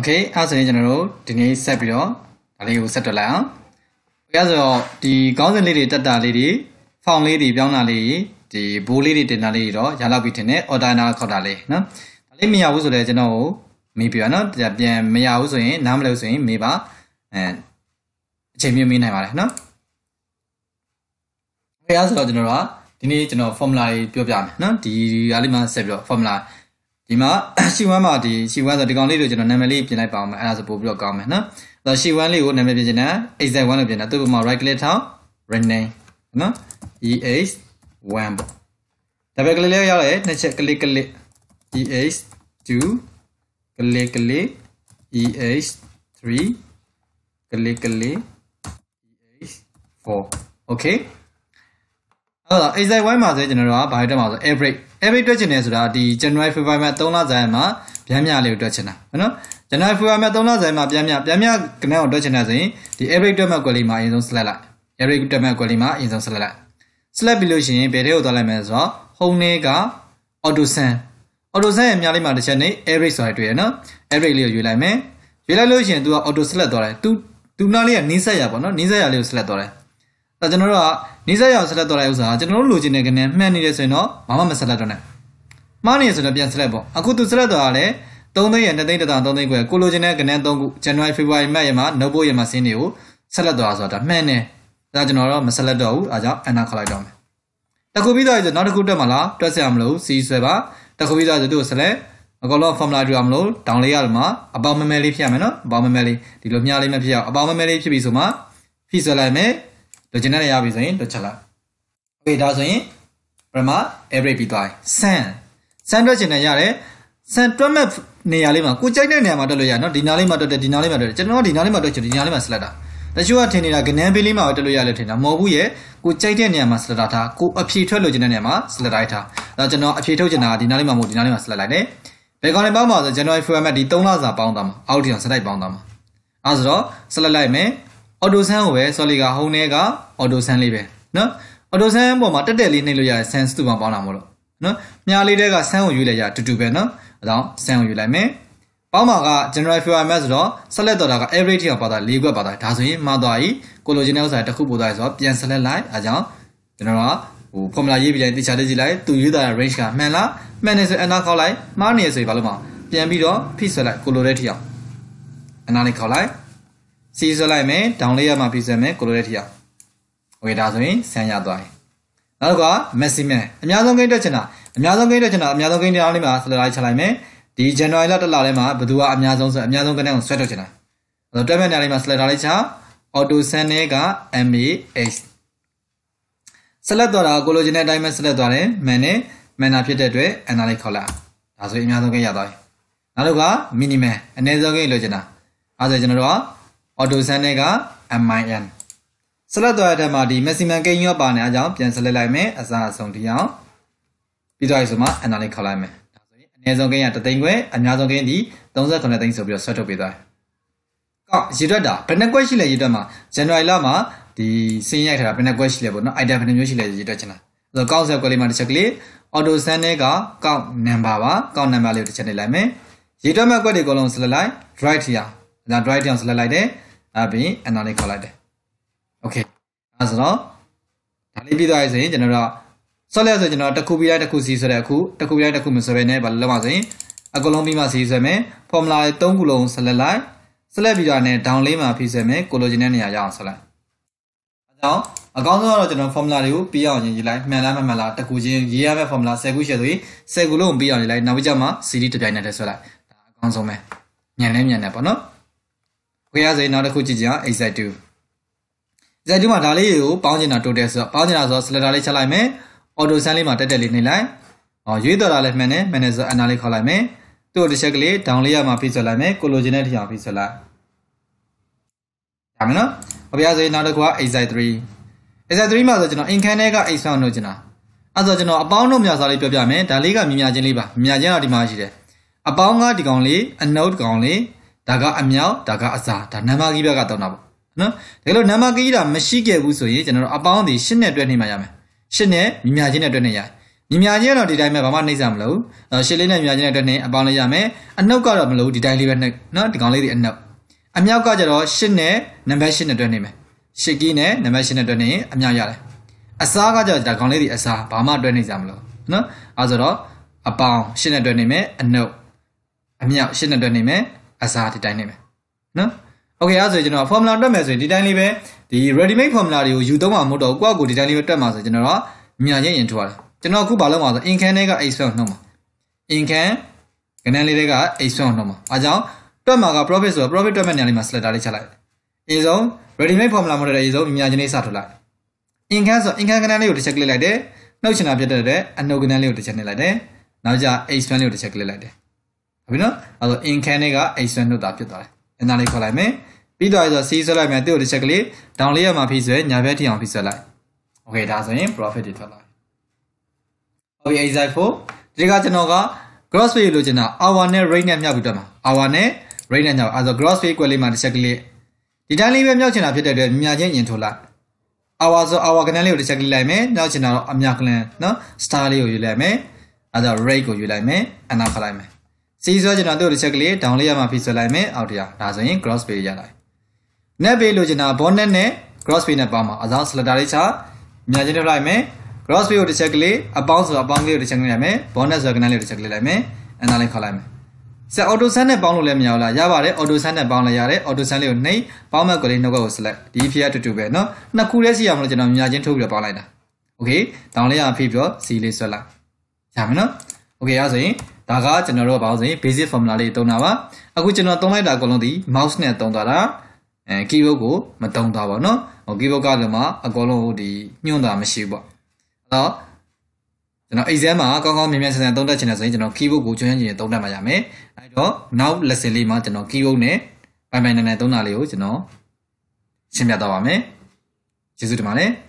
Okay အဲ့ဆိုရင်ကျွန်တော်တို့ဒီနေ့ဆက်ပြီးတော့ဒါလေးကိုဆက်တွက်လိုက်အောင်။ဒါဆိုတော့ဒီကောင်းစဉ်လေးတွေတက်တာလေးတွေဖောင်လေးတွေပြောင်းတာလေးဒီဘိုးလေးတွေတင်တာလေးတွေတော့ရလောက်ပြီးတင်တဲ့ ordinal ခေါက်တာလေးနော်။ဒါလေးမရဘူးဆိုတော့ကျွန်တော်ကိုမေးပြရနော်။ပြန်မရဘူးဆိုရင်နားမလည်ဆိုရင်မေးပါအဲအချိန်မြင့်မေးနိုင်ပါတယ်နော်။အဲ့ဒါဆိုတော့ကျွန်တော်ကဒီနေ့ကျွန်တော် formula တွေပြောပြမယ်နော်။ဒီအားလေးမှဆက်ပြီးတော့ formula ဒီမှာရှီဝမ်းမှာဒီရှီဝမ်းဆိုဒီကောင်လေးကိုကျွန်တော်နာမည်လေးပြင်လိုက်ပါအောင်အဲ့ဒါဆိုပို့ပြီးတော့ကောင်းမယ်နော်အဲ့တော့ရှီဝမ်းလေးကိုနာမည်ပြင်ချင်တာ exact1 လို့ပြင်တာသူ့ပုံမှာ right click ထောင်း rename နော် eh1 ပေါ့ဒါပဲကလေးလေးရောက်ရဲနှစ်ချက်ကလစ်ကလစ် eh2 ကလစ်ကလစ် eh3 ကလစ်ကလစ် eh4 okay အဲ့တော့ exact wine မှာဆိုကျွန်တော်တို့ကဘာတွေတက်မှာဆို average average တွက်ချင်တယ်ဆိုတာဒီ January February မှာ3လဆိုင်မှာဗျမ်းမြလေးကိုတွက်ချင်တာနော် January February မှာ3လဆိုင်မှာဗျမ်းမြဗျမ်းမြကနန်းကိုတွက်ချင်တာဆိုရင်ဒီ average တွက်မဲ့ quality မှာအရင်ဆုံး select လိုက် average တွက်မဲ့ quality မှာအရင်ဆုံး select လိုက် select ပြီးလို့ရှိရင်ဘယ်တဲ့ကိုသွားလိုက်မလဲဆိုတော့ home နဲ့က auto sun auto sun ရဲ့အများလေးမှာတစ်ချက်နဲ့ average ဆိုတာတွေ့ရနော် average လေးကိုယူလိုက်မယ်ယူလိုက်လို့ရှိရင် तू က auto select သွားတယ် तू သူနားလေးကနင်းဆက်ရပါတော့နင်းဆက်ရလေးကို select သွားတယ်ဒါကျွန်တော်တို့ကနေဆက်ရအောင်ဆက်လက်တော်လိုက်ဥစ္စာကျွန်တော်တို့လိုချင်တဲ့ကနေမှန်နေတယ်ဆိုရင်တော့ဘာမှမဆက်လက်တော့နဲ့မှားနေဆိုတော့ပြန်ဆက်လက်ပေါ့အခုသူဆက်လက်တော်ကလည်း3သိန်းရ2သိန်းတန်3သိန်းကွယ်ကိုလိုချင်တဲ့ကနေ3ခု January February March ရမှာ notebook ရမှာစင်းတွေကိုဆက်လက်တော်ဆိုတာမှန်နေဒါကျွန်တော်တော့မဆက်လက်တော့ဘူးအဲကြောင့် Anna ခလိုက်တော့မယ်တခုပြီးသားဆိုနောက်တစ်ခုတက်မှာလားတွက်စရာမလိုစီဆွဲပါတခုပြီးသားဆိုသူ့ကိုဆက်လက်အကောလော formula တူအောင်မလို့ဒေါင်းလေးရမှာအပေါင်းမဲမဲလေးဖြစ်ရမယ်နော်အပေါင်းမဲမဲလေးဒီလိုမြားလေးမဖြစ်အောင်အပေါင်းမဲမဲလေးဖြစ်ပြီဆိုမှဖြည့်ဆွဲလိုက်မယ်လိုချင်တဲ့ရပြီဆိုရင်လွတ်ချက်လိုက်โอเคဒါဆိုရင်ပထမ average ပြီးသွားပြီ sun sun တွက်ချင်တဲ့ရတယ် sun တွက်မဲ့နေရာလေးမှာကိုကြိုက်တဲ့နေရာမှာတွက်လို့ရနော်ဒီနားလေးမှာတွက်တယ်ဒီနားလေးမှာတွက်တယ်ကျွန်တော်ဒီနားလေးမှာတွက်ချင်ဒီနားလေးမှာ select တာတချို့ကထင်နေတာကနန်းပေးလေးမှာပဲတွက်လို့ရလို့ထင်တာမဟုတ်ဘူးရဲ့ကိုကြိုက်တဲ့နေရာမှာ select ထားကိုအဖြေထွက်လို့ချင်တဲ့နေရာမှာ select လိုက်ထားဒါကျွန်တော်အဖြေထုတ်ချင်တာဒီနားလေးမှာမဟုတ်ဒီနားလေးမှာ select လိုက်တယ်ဘယ်ကောင်လေးပေါင်းပါဆို January February ဒီ3လစာပေါင်းတာမှာအောက်ထီအောင် select ပေါင်းတာမှာအဲဆိုတော့ select လိုက်မယ်အော်တိုဆန်းကိုပဲ sorry ကဟုံးတဲ့ကအော်တိုဆန်းလေးပဲနော်အော်တိုဆန်းပေါ်မှာတက်တက်လေးနှိပ်လို့ရတယ်ဆန်စတူပေါင်းပေါင်းတာမို့လို့နော်မြားလေးတဲ့ကဆန်းကိုယူလိုက်ရတူတူပဲနော်အဲဒါဆန်းကိုယူလိုက်မယ်ပေါင်းမှာက general fuel mass ဆိုတော့ဆက်လက်တော်တာက average ထိအောင်ပါတာ၄ခွက်ပါတာဒါဆိုရင်မှားသွားပြီကိုလိုဂျင်တဲ့ဥစ္စာတစ်ခုပို့သွားပြီဆိုတော့ပြန်ဆက်လက်လိုက်အဲကြောင့်ကျွန်တော်ကဟို formula ရေးပြီးတိုင်းတရားလေးကြည့်လိုက်သူရေးတာ range ကမှန်လားမှန်နေဆိုအနာခေါက်လိုက်မှားနေဆိုရင်ဘာလို့မအောင်ပြန်ပြီးတော့ဖိဆွဲလိုက်ကိုလိုတဲ့ထိအောင်အနာလေးခေါက်လိုက်စီဆွလိုက်မယ်ဒေါင်းလေးရမှာပြည့်စက်မယ်ကိုလိုတဲ့ထီအောင်โอเคဒါဆိုရင်ဆန်းရသွားပြီနောက်တစ်ခါမက်ဆီမန်အများဆုံးဂိမ်းတက်ချင်တာအများဆုံးဂိမ်းတက်ချင်တာအများဆုံးဂိမ်းတောင်းလေးမှာဆလလိုက်ချလိုက်မယ်ဒီဇန်နဝါရီလတစ်လထဲမှာဘသူကအများဆုံးဆိုအများဆုံးကနေကိုဆွဲထုတ်ချင်တာအဲ့တော့တွက်မဲ့နေရာလေးမှာဆလလိုက်ချအော်တိုဆန်နဲ့က MAX ဆက်လက်သွားတာကိုလိုချင်တဲ့အတိုင်းပဲဆက်လက်သွားတယ်မန်နဲ့မန်နာဖြစ်တဲ့အတွက်အန်နာလိုက်ခေါ်လာဒါဆိုရင်အများဆုံးကိရသွားပြီနောက်တစ်ခါမီနီမမ်အနည်းဆုံးကိလိုချင်တာအဲဒါဆိုကျွန်တော်တို့ကအော်တိုဆန်နဲ့က MIN ဆက်လက်သွားတဲ့မှာဒီမက်ဆီမန်ကိန်းရောပါနေအကြောင်းပြန်ဆက်လက်လိုက်မယ်အစားအဆုံးဒီအောင်ပြီးတော့ဆိုမှ analysis ခေါ်လိုက်မယ်ဒါဆိုရင်အနည်းဆုံးကိန်းကတသိန်းခွဲအများဆုံးကိန်းဒီ39သိန်းဆိုပြီးတော့ဆွဲထုတ်ပေးသွားတယ်ကောက်ရေတွက်တာဘယ်နှကွက်ရှိလဲရေတွက်မှာ January လမှာဒီစင်းရိုက်ထားတာဘယ်နှကွက်ရှိလဲပေါ့နော် item ဘယ်နှမျိုးရှိလဲရေတွက်ချင်တာဆိုတော့ကောက်ဆက်ကွက်လေးမှာတစ်ချက်ကလေး auto send နဲ့ကကောက် number ပါကောက် number လေးကိုတစ်ချက်နေလိုက်မယ်ရေတွက်မဲ့ကွက်တွေအကုန်လုံးဆက်လိုက် drive ထီအောင်ဒါ drive ထီအောင်ဆက်လိုက်တယ်ဒါပြင်အနာလေးခေါ်လိုက်တယ်โอเคအဲဆိုတော့ဒါလေးပြီးသွားပြီဆိုရင်ကျွန်တော်တို့ဆော့လဲဆိုကျွန်တော်တစ်ခုပြီးလိုက်တစ်ခုစီဆိုတဲ့အခုတစ်ခုပြီးလိုက်တစ်ခုမဆိုဘဲနဲ့ဘာလုပ်မှာဆိုရင်အကုန်လုံးပြီးမှစီဆွဲမယ်ဖော်မလာ3ခုလုံးဆက်လက်လိုက်ဆက်လက်ပြီးတော့နဲ့ down လေးမှာဖြည့်ဆွဲမယ်ကိုလိုဂျင်တဲ့နေရာရအောင်ဆက်လိုက်အဲကြောင့်အကောင်းဆုံးကတော့ကျွန်တော် formula တွေကိုပြီးအောင်ရေးလိုက်မှန်လားမမှန်လားတကူချင်းရေးရမယ့် formula 10ခုရှိသေး10ခုလုံးပြီးအောင်ရေးလိုက်နောက်ပြီးကြမှာ CD တစ်ပြိုင်နက်တည်းဆွဲလိုက်ဒါအကောင်းဆုံးပဲညံလဲညံတယ်ပေါ့နော်ခွေရစေနောက်တစ်ခုကြည့်ကြအောင် exact 2 exact 2မှာဒါလေးကိုပေါင်းချင်တာ total ဆိုတော့ပေါင်းချင်တာဆိုတော့ slider လေးချက်လိုက်မယ် auto send လေးမှာတက်တက်လေးနှိပ်လိုက်ဟောရွေးတော်တာလည်းမှန်တယ်မှန်တယ်ဆိုတော့ ana လေးခေါ်လိုက်မယ်သူ့ကိုတစ်ချက်ကလေး down လေးရမှာဖိဆွဲလိုက်မယ်ကိုလိုချင်တဲ့ထီအောင်ဖိဆွဲလိုက်ဒါမင်းနော်ခွေရစေနောက်တစ်ခုက exact 3 exact 3မှာဆိုကျွန်တော် in ခန်းထဲက8 sound လို့ကျွန်တော်အဲ့တော့ကျွန်တော်အပေါင်းတို့မြစာလေးပြောပြမယ်ဒါလေးကမြင်မြချင်းလေးပါမြင်မြချင်းတော့ဒီမှာရှိတယ်အပေါင်းကဒီကောင်လေးအနှုတ်ကောင်လေးဒါကအမြောက်ဒါကအစာဒါနံပါတ်ကြီးဘက်ကတောင်းတာပေါ့နော်ဒါကလို့နံပါတ်ကြီးတာမရှိခဲ့ဘူးဆိုရင်ကျွန်တော်တို့အပေါင်းဒီရှင်းနဲ့တွဲနေမှရမယ်ရှင်းနဲ့မြင်များချင်းနဲ့တွဲနေရတယ်မြင်များချင်းတော့ဒီတိုင်းပဲဘာမှနှိမ့်စရာမလိုဘူးရှင်းလေးနဲ့မြင်များချင်းနဲ့တွဲနေအပေါင်းလေးရမယ်အနှုတ်ကတော့မလိုဘူးဒီတိုင်းလေးပဲနှုတ်နော်ဒီကောင်လေးဒီအနှုတ်အမြောက်ကကြတော့ရှင်းနဲ့နံပါတ်ရှင်းနဲ့တွဲနေမယ်ရှစ်ကြီးနဲ့နံပါတ်ရှင်းနဲ့တွဲနေရင်အမြောက်ရတယ်အစားကကြတော့ဒါကောင်လေးဒီအစားဘာမှတွဲနေစရာမလိုဘူးနော်အဲဆိုတော့အပေါင်းရှင်းနဲ့တွဲနေမယ်အနှုတ်အမြောက်ရှင်းနဲ့တွဲနေမယ်အစားဒီတိုင်းနေမယ်နော်โอเคအဲ့ဆိုကျွန်တော် formula တွက်မယ်ဆိုရင်ဒီတိုင်းလေးပဲဒီ ready made formula တွေကိုယူသုံးမှာမဟုတ်တော့ကိုယ့်အကူဒီတိုင်းလေးပဲတွက်မှာဆိုကျွန်တော်ကညာရင်ရင်ထွက်လာကျွန်တော်အခုဘာလုပ်မှာဆို income တွေက expense နှုတ်မှာ income ကဏ္ဍလေးတွေက expense နှုတ်မှာအားကြောင့်တွက်မှာက profit ဆိုတော့ profit တွက်မဲ့နေရာလေးမှာ selector လေးချလိုက်အေးဆုံး ready made formula မဟုတ်တဲ့အရေးဆုံးညာချင်းလေးစထုတ်လိုက် income ဆို income ကဏ္ဍလေးကိုတစ်ချက်ကလစ်လိုက်တယ်နှုတ်ချင်တာဖြစ်တဲ့အနှုတ်ကဏ္ဍလေးကိုတစ်ချက်နှိပ်လိုက်တယ်နောက်ကျ expense လေးကိုတစ်ချက်ကလစ်လိုက်တယ်ဟုတ်ပြီနော်အဲ့တော့ in can က action နှုတ်တာဖြစ်သွားတယ်အဲ့ဒါလေးခေါ်လိုက်မယ်ပြီးတော့ဆို C ဆွဲလိုက်မယ်သူ့ကိုတစ်ချက်ကလေး down လေးရမှာဖိဆွဲညာဘက်ထိအောင်ဖိဆွဲလိုက် okay ဒါဆိုရင် profit တွေထွက်လာဟုတ်ပြီ exact 4ဒီကကျွန်တော်က gross pay လို့ကျင်တာ hour နဲ့ rate နဲ့မြောက်ပြီးတက်မှာ hour နဲ့ rate နဲ့မြောက်အဲ့ဒါ gross pay ကွက်လေးမှာတစ်ချက်ကလေးဒီတိုင်းလေးပဲမြောက်ချင်တာဖြစ်တဲ့အတွက်မြညာချင်းယင်ထိုးလိုက် hour ဆို hour ကနန်းလေးကိုတစ်ချက်ကလေးလိုက်မယ်မြောက်ချင်တာတော့အမြကလန်နော် star လေးကိုယူလိုက်မယ်အဲ့ဒါ rate ကိုယူလိုက်မယ်အနာခလိုက်မယ်စီးဆွဲကျွန်တော်တို့တစ်ချက်ကလေး down လေးရမှာဖိဆွဲလိုက်မယ်အောက်တရားဒါဆိုရင် cross pay ရလိုက် net pay လိုချင်တာ bonnet နဲ့ cross pay နဲ့ပေါင်းပါအစား slider လေးချမြန်ချင်းထုတ်လိုက်မယ် cross pay ကိုတစ်ချက်ကလေးအပေါင်းဆိုအပေါင်းလေးကိုတစ်ချက်လေးလိုက်မယ် bonnet ဆိုကနန်းလေးကိုတစ်ချက်ကလေးလိုက်မယ်အန်နာလေးခေါ်လိုက်မယ်ဆက် auto send နဲ့ပေါင်းလို့လည်းမရဘူးလားရပါတယ် auto send နဲ့ပေါင်းလည်းရတယ် auto send လေးကိုနှိပ်ပေါင်းမဲ့ကိုလေးနှုတ်ကို select ဒီဖြေအတူတူပဲเนาะနှစ်ခုတည်းစီရမလို့ကျွန်တော်မြန်ချင်းထုတ်ပြီးတော့ပေါင်းလိုက်တာ okay တောင်းလေးရဖိပြီးတော့စီလေးဆွဲလိုက်ရမယ်เนาะ okay အဲ့ဒါဆိုရင်ဒါကကျွန်တော်တို့ဘာလို့ဆိုရင် basic formula လေးတုံးတာပါအခုကျွန်တော်တုံးလိုက်တာအကုန်လုံးဒီ mouse နဲ့တုံးသွားတာအဲ keyboard ကိုမတုံးသွားပါနော်ဟို keyboard ကလည်းမအကုန်လုံးဟိုဒီညွှန်တာမရှိဘူးပေါ့အဲ့တော့ကျွန်တော် exam မှာကောင်းကောင်းမြန်မြန်ဆန်ဆန်သုံးတတ်ချင်တယ်ဆိုရင်ကျွန်တော် keyboard ကိုကျွမ်းကျွမ်းကျင်ကျင်သုံးတတ်ပါရမယ်။အဲတော့ now lesson လေးမှာကျွန်တော် keyboard နဲ့ပိုင်ပိုင်နိုင်နိုင်သုံးတာလေးကိုကျွန်တော်ရှင်းပြသွားပါမယ်။ကျေးဇူးတင်ပါတယ်။